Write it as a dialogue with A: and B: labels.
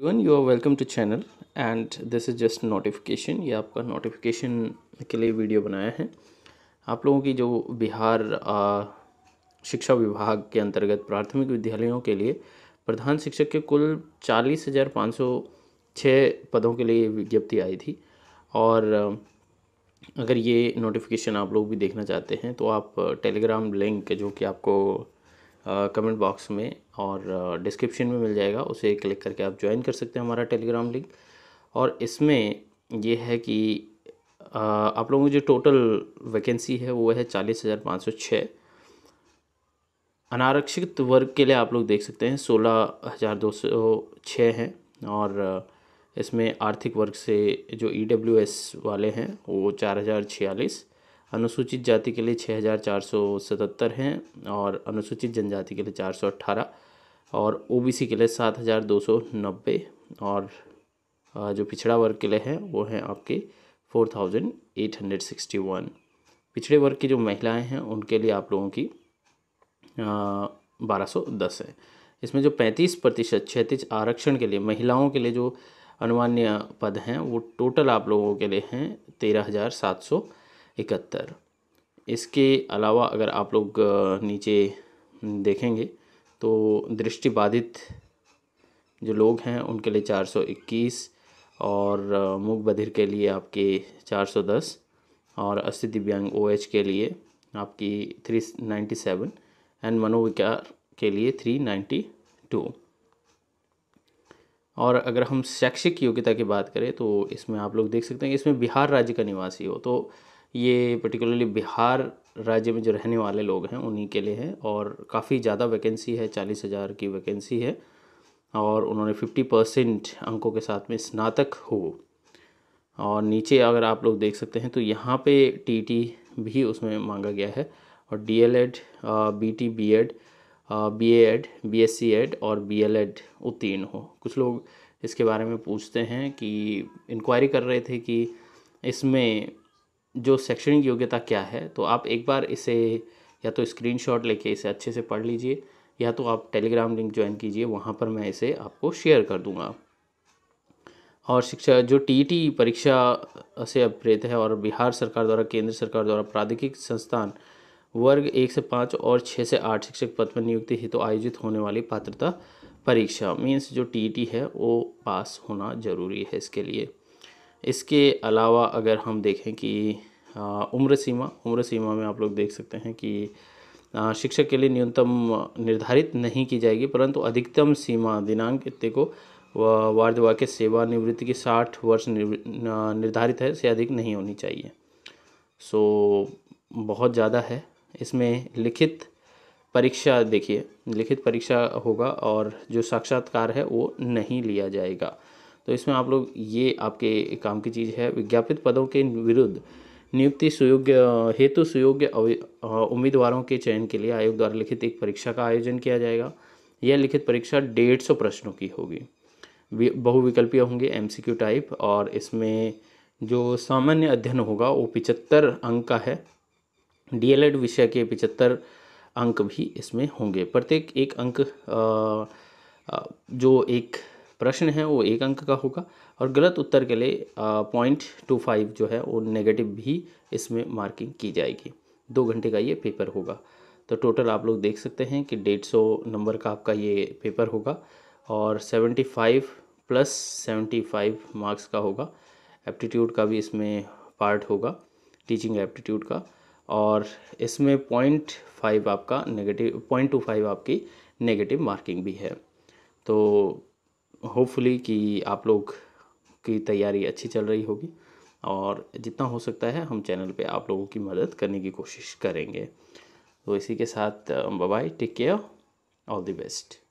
A: everyone you are welcome to channel and this is just notification ये आपका notification के लिए वीडियो बनाया है आप लोगों की जो बिहार शिक्षा विभाग के अंतर्गत प्राथमिक विद्यालयों के लिए प्रधान शिक्षक के कुल चालीस हज़ार पाँच सौ छः पदों के लिए विज्ञप्ति आई थी और अगर ये नोटिफिकेशन आप लोग भी देखना चाहते हैं तो आप टेलीग्राम लिंक जो कि आपको कमेंट बॉक्स में और डिस्क्रिप्शन में मिल जाएगा उसे क्लिक करके आप ज्वाइन कर सकते हैं हमारा टेलीग्राम लिंक और इसमें ये है कि आप लोगों की जो टोटल वैकेंसी है वो है चालीस हज़ार पाँच सौ छः अनारक्षित वर्ग के लिए आप लोग देख सकते हैं सोलह हज़ार दो सौ छः हैं और इसमें आर्थिक वर्ग से जो ई e वाले हैं वो चार हज़ार छियालीस अनुसूचित जाति के लिए छः हज़ार चार सौ सतहत्तर हैं और अनुसूचित जनजाति के लिए चार सौ अट्ठारह और ओबीसी के लिए सात हज़ार दो सौ नब्बे और जो पिछड़ा वर्ग के लिए हैं वो हैं आपके four thousand eight hundred sixty one पिछड़े वर्ग की जो महिलाएं हैं उनके लिए आप लोगों की बारह सौ दस है इसमें जो पैंतीस प्रतिशत क्षैतिज आरक्षण के लिए महिलाओं के लिए जो अनुमान्य पद हैं वो टोटल आप लोगों के लिए हैं तेरह हज़ार सात सौ इकहत्तर इसके अलावा अगर आप लोग नीचे देखेंगे तो दृष्टिबाधित जो लोग हैं उनके लिए 421 और मूक बधिर के लिए आपके 410 और अस्थि दिव्यांग ओ के लिए आपकी 397 एंड मनोविकार के लिए 392 और अगर हम शैक्षिक योग्यता की बात करें तो इसमें आप लोग देख सकते हैं इसमें बिहार राज्य का निवासी हो तो ये पर्टिकुलरली बिहार राज्य में जो रहने वाले लोग हैं उन्हीं के लिए है और काफ़ी ज़्यादा वैकेंसी है चालीस हज़ार की वैकेंसी है और उन्होंने फिफ्टी परसेंट अंकों के साथ में स्नातक हो और नीचे अगर आप लोग देख सकते हैं तो यहाँ पे टीटी भी उसमें मांगा गया है और DElEd BT BEd BEd BSc Ed और बीएलएड उत्तीर्ण हो कुछ लोग इसके बारे में पूछते हैं कि इंक्वायरी कर रहे थे कि इसमें जो शैक्षणिक योग्यता क्या है तो आप एक बार इसे या तो स्क्रीनशॉट लेके इसे अच्छे से पढ़ लीजिए या तो आप टेलीग्राम लिंक ज्वाइन कीजिए वहाँ पर मैं इसे आपको शेयर कर दूँगा और शिक्षा जो टी e परीक्षा से अभिप्रेत है और बिहार सरकार द्वारा केंद्र सरकार द्वारा प्राधिकृत संस्थान वर्ग एक से पाँच और छः से आठ शिक्षक पद पर नियुक्ति हेतु तो आयोजित होने वाली पात्रता परीक्षा मीन्स जो टी e है वो पास होना ज़रूरी है इसके लिए इसके अलावा अगर हम देखें कि उम्र सीमा उम्र सीमा में आप लोग देख सकते हैं कि शिक्षक के लिए न्यूनतम निर्धारित नहीं की जाएगी परंतु अधिकतम सीमा दिनांक इतने को वार्ड के सेवानिवृत्ति की साठ वर्ष निर्धारित है से अधिक नहीं होनी चाहिए सो बहुत ज़्यादा है इसमें लिखित परीक्षा देखिए लिखित परीक्षा होगा और जो साक्षात्कार है वो नहीं लिया जाएगा तो इसमें आप लोग ये आपके काम की चीज़ है विज्ञापित पदों के विरुद्ध नियुक्ति सुयोग्य हेतु सुयोग्य उम्मीदवारों के चयन के लिए आयोग द्वारा लिखित एक परीक्षा का आयोजन किया जाएगा यह लिखित परीक्षा डेढ़ सौ प्रश्नों की होगी बहुविकल्पीय होंगे एम टाइप और इसमें जो सामान्य अध्ययन होगा वो पिचहत्तर अंक का है डी विषय के पिचहत्तर अंक भी इसमें होंगे प्रत्येक एक अंक आ, जो एक प्रश्न है वो एक अंक का होगा और गलत उत्तर के लिए पॉइंट टू फाइव जो है वो नेगेटिव भी इसमें मार्किंग की जाएगी दो घंटे का ये पेपर होगा तो टोटल आप लोग देख सकते हैं कि डेढ़ सौ नंबर का आपका ये पेपर होगा और seventy five plus seventy five marks का होगा एप्टीट्यूड का भी इसमें पार्ट होगा टीचिंग एप्टीट्यूड का और इसमें पॉइंट फाइव आपका नेगेटिव पॉइंट टू फाइव आपकी नेगेटिव मार्किंग भी है तो होपफुली कि आप लोग की तैयारी अच्छी चल रही होगी और जितना हो सकता है हम चैनल पे आप लोगों की मदद करने की कोशिश करेंगे तो इसी के साथ bye take care all the best